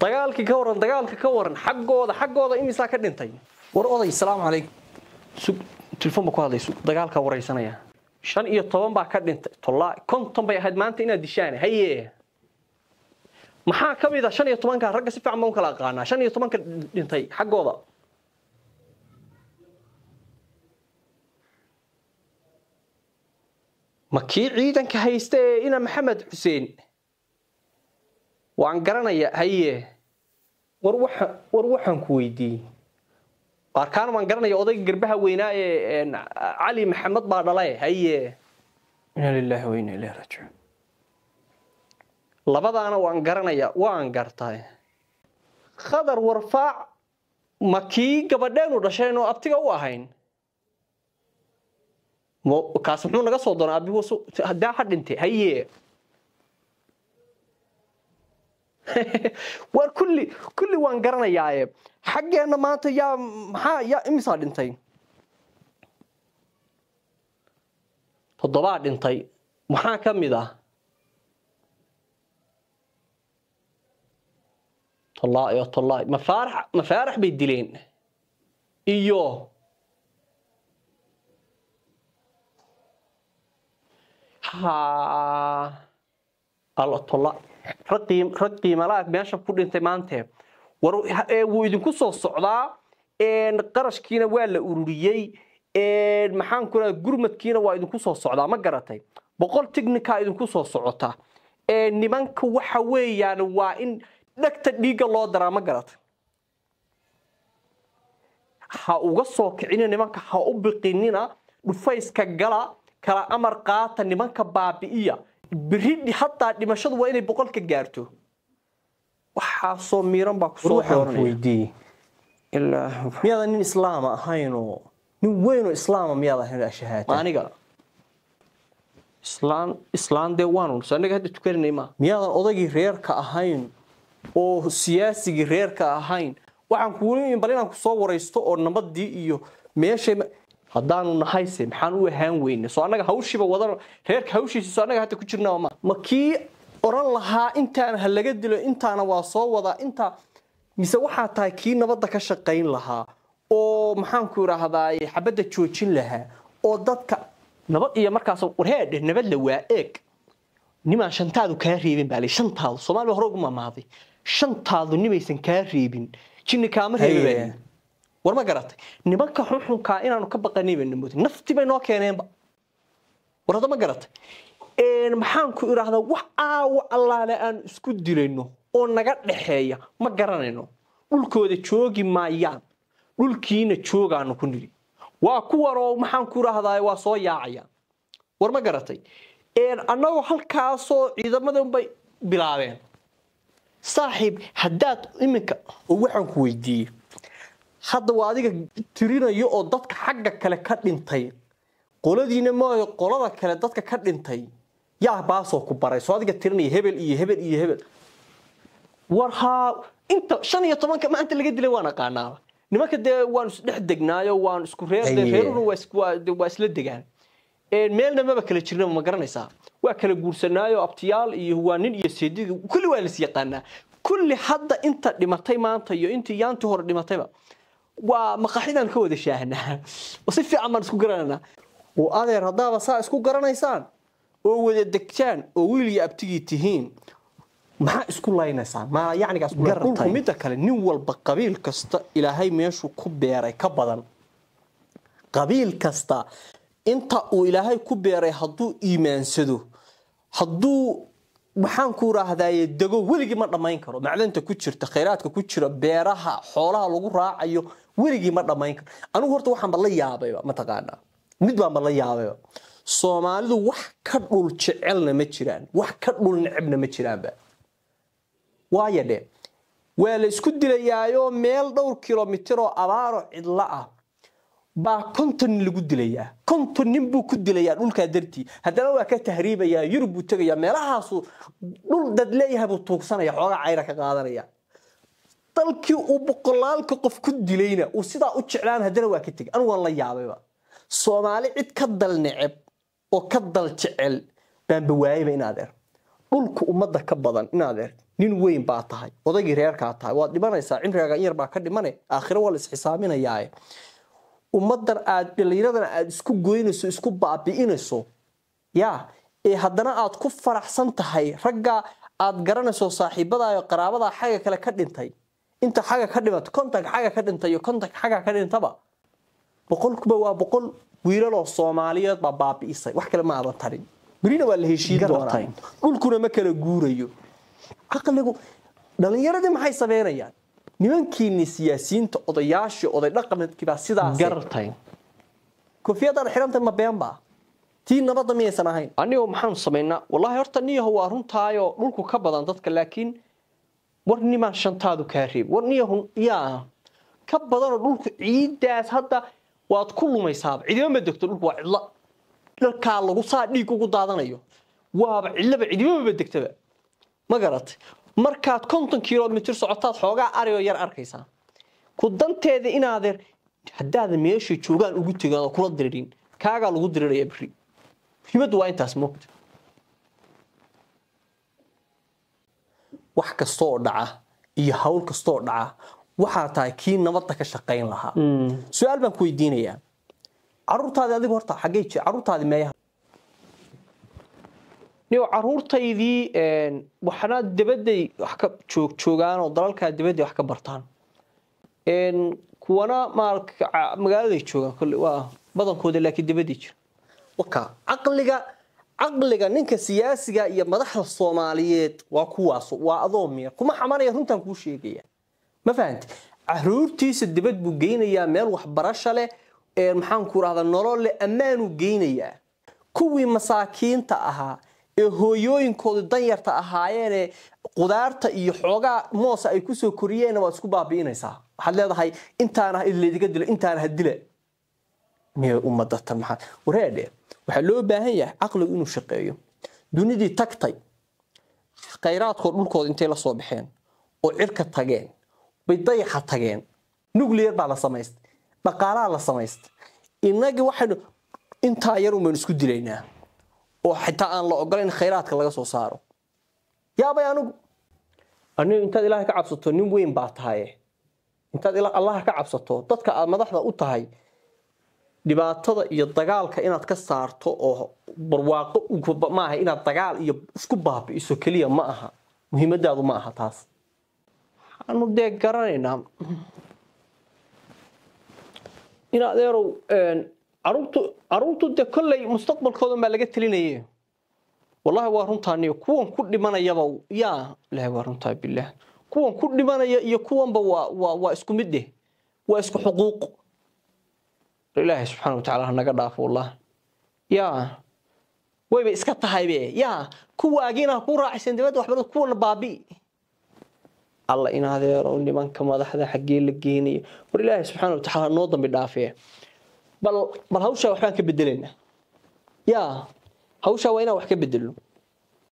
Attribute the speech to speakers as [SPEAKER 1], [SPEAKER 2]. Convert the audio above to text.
[SPEAKER 1] dagaalkii ka waran dagaalka ka waran xaggooda xaggooda imisaa ka dhintay war oday salaamu calaykum sug telefoon ba ku hadlaysu dagaalkaa waraysanaya shan iyo toban baa ka dhintay tolaa konton bay ahayd maanta inaad dishaan haye maxaa ka mid a ah shan iyo tobanka ragga si fiican baan u kala aqaanaa shan iyo tobanka dhintay xaggooda ma kii ciidanka hayste ina maxamed xuseen waan garanayaa haye war waxaan ku weydiiyey arkaan waan garanaya odayga garbaha weynaaye cali maxamed baa dhalay haye inaa lilaahi wa inaa ilahi raajicuun labadaana waan garanayaa waan gartay khadar warfaac ma kii gabadheenu dhasheen oo abtiga u ahayn kaas muxuu naga soo doona abigu daa ha dhintay haye war kulli kulli waan garanayaae xaggeenna maanta yaa maxaa yaa imisaa dhintay toddobaa dhintay maxaa ka mid ah tollaayo tollaayo mafaarax mafaarax bay dileen iyo ha alo tolla rag qiimalaag meesha ku dhintay maantee wuu idinku soo socdaa qarashkiina waa la ururiyey maxaan gurmadkiina waa idinku soo socdaa ma garatay boqol tignikaa idinku soo socota nimanka waxa weeyaan waa in dhegta dhiigga loo daraa ma garatay ha uga soo kicinina nimanka ha u biqinina dhufayska gala kala amar qaata nimanka baabi'iya berri hataa dhimashadu waa inay boqolka gaarto waxaasoo miiran baa kusoo nin islaama ahaynoo nin weynoo islaama miyaad ahayn ashahaata islaan islaan dee waanu anaga hadda tukananay maa miyaadan odaygii reerka ahayn oo siyaasigii reerka ahayn waxaan kugu bal inaan kusoo waraysto oo nabadii iyo meeshay haddaanu nahayse maxaan u ahaan weyne soo annaga hawshiiba wadan reerka hawshiisi soo annaga hata ku jirnaa ma ma kii oran lahaa intaana ha laga dilo intaana waa soo wadaa intaa mise waxaa tahay kii nabadda ka shaqayn lahaa oo maxaanku idhaahdaay xabadda joojin lahaa oo dadka nabad iyo markaas warheedhe nabad la waa eeg nimaan shantaadu kaa reebin baali shantaadu soomaaliya hore ugu mamaaday shantaadu nimaysan kaa reebin jinni kaama reebin warma ma garatay nimanka xunxunkaa inaanu ka baqanay bay namoodeen naftii bay noo keeneenba war ma garatay maxaanku idhaahdaa wax aawo allaale aanu isku dilayno oo naga dhaxeeya ma garanayno dhulkooda joogi maayaan dhulkiina joogaanu ku nidhi waa kuwan oo maxaanku idhaahdaa waa soo yaacayaan war ma garatay annagoo halkaasoo ciidamadanbay bilaabeen saaxiib haddaad iminka waxaan ku weydiiyey hadda waa adiga tirinayo oo dadka xagga kale ka dhintay qoladiina maayo qolada kale dadka ka dhintay yaa baasoo ku baray soo adiga tirinaya hebel iyo hebel iyo hebel war inta shan iyo tobanka maanta laga dilay waan aqaanaaba nimanka dee waanu isdhex degnaayo waanu isku reer reeruna waa isla degaan meelna maba kala jirnaba ma garanaysaa waa kala guursanaayo abtiyaal iyo waa nin iyo seediga kulli waa lais kulli hadda inta dhimatay maanta iyo intii yaantii hore dhimatayba waa maqaxidaan ka wada shaahnaa si fiican baan isku garanaynaa oo adeer haddaaba saa isku garanaysaan oo wada degtaan oo wiil iyo abtigii tihiin maxaa isku laynaysaan maa kale nin walba qabiil kasta ilaahay meeshuu ku beeray ka badan qabiil kasta inta uu ilaahay ku beeray hadduu iimaansado hadduu waxaan ku raahdaye dego weligii ma dhammayn karo macdanta ku jirta khayraadka ku jira beeraha xoolaha lagu raacayo weligii ma dhammayn karo anigu horta waxaanba la yaabayba mataqaanaa mid baanba la yaabayba soomaalidu wax ka dhul jecelna ma jiraan wax ka dhul necebna ma jiraanba waaya dhe waa la isku dilayaayo meel dhowr kilomitir oo abaaro cidla ah baa konton lagu dilayaa konton nin buu ku dilayaa dhulkaa dartii haddana waa ka tahriibayaa yurub buu tegayaa meelahaasu dhul dad leeyahay buu tuugsanaya xoogaa cayra ka qaadanaya dalkii uu boqolaalka qof ku dilayna uu sidaa u jeclaan haddana waa ka tegay anigu waan la yaabayba soomaali cid ka dal neceb oo ka dal jecel baanba waayayba in adeer ummadda ka badan in nin weyn baa tahay odaygii reerkaa tahay waad dhimanaysaa cimrigaaga in yar baa ka dhimane aakhiro waa la isxisaaminayaae ummadan aad dhallinyaradana aad isku goynayso isku baabi'inayso ya ee haddana aad ku faraxsan tahay ragga aad garanayso saaxiibadayo qaraabadaa xagga kale ka dhintay inta xagga ka dhimat kontan xagga ka dhintay iyo kontan xagga ka dhintaba boqolkuba waa boqol wiilaloo soomaaliyeed baa baabi'isay wax kale ma aadan tarin welina waa la heshiin doonaa dhulkuna ma kala guurayo caqligu dhalinyaradii maxay sameynayaan nimankiinni siyaasiyiinta odayaashii oday dhaqamadkiibaa sidaas gartay kofiyadaad ma beenba tii nabadda miyaysan ahayn anigoo maxaanu samaynaa wallaahi horta niyahu waa runtaayo dhulku ka badan dadka laakiin war nimaa shantaadu kaa reeb war niyahu yaa ka badanoo dhulku ciiddaas hadda waad ku lumaysaaba cidima ma degto dhulku waa cidlo dharkaa lagu saa dhiig ugu daadanayo waaba cidloba cidima maba degtaba ma garatay markaad konton kilomitr socotaad xoogaa arigo yar arkaysaa ku danteeda inaadeer haddaadan meeshay joogaan ugu tegin oo kula diriirin kaagaa lagu diriiraya biri muhiimaddu waa intaas moogta wax kastooo dhaca iyo hawl kastoo dhaca waxaa tahay kii nabadda ka shaqayn lahaa hmm. su-aal baan ku weydiinayaa caruurtaadi adigu horta xaggey caruurtaadi meeyaha niyo caruurtaydii waxna dibadday wax ka joogjoogaan oo dalalkaa dibadday wax ka bartaan kuwana magaaladay joogaan waa badankooda laakiin dibadday jira waka caqliga caqliga ninka siyaasiga iyo madaxda soomaaliyeed waa kuwaas waa adoo miya kuma xamanaya runtaan kuu sheegaya ma fahanti caruurtiisa dabad buu geynayaa meel waxbarasha leh maxaanku rahdaa nolol leh ammaanuu geynayaa kuwii masaakiinta ahaa ee hooyooyinkoodu danyarta ahaayeene qudaarta iyo xoogaa moosa ay kusoo koriyeenna waad isku baabi'inaysaa waxaad leedahay intaana laydiga dilo intaana ha dila miya ummadatan maxaa wareedhe waxaa loo baahan yahay caqligu inuu shaqeeyo dunidii tagtay khayraadkoo dhulkooda intay lasoo baxeen oo cirka tageen bay dayaxa tageen nuclear baa la samaystay dhaqaalaa la samaystay innagii waxaynu intaa yar baynu isku dilaynaa oo xitaa aan la ogolayn khayraadka laga soo saaro yaabay anigu anigu intaad ilaahay ka cabsato nin weyn baa tahaye intaad allaha ka cabsato dadka aad madaxda u tahay dhibaatada iyo dagaalka inaad ka saarto oo barwaaqo maaha inaad dagaal iyo isku baabi'iso keliya ma aha muhiimadaadu ma aha taas waxaanu dee garanaynaa in adeerow aruurtu aruurtu dee kolley mustaqbalkoodan baa laga telinaye wallahi waa runtaaniyo kuwan ku dhimanayaba yaa ilahi waa runtaa bilah kuwan ku dhimanaya iyo kuwanba waa waa waa isku midde waa isku xuquuq ilaahay subxaana watacala hanaga dhaafo wallah yaa wayba iska tahaybe yaa kuwaagiina ha kuu raaciseen dibadda waxbarada kuwana baabi alla in adeero nimanka madaxda xaggee la geenaya war ilaahay subxaana watacaala noo dambi dhaafee بل بل هوشا وحكي بدلنا يا هوشا وين وحكي بدلنا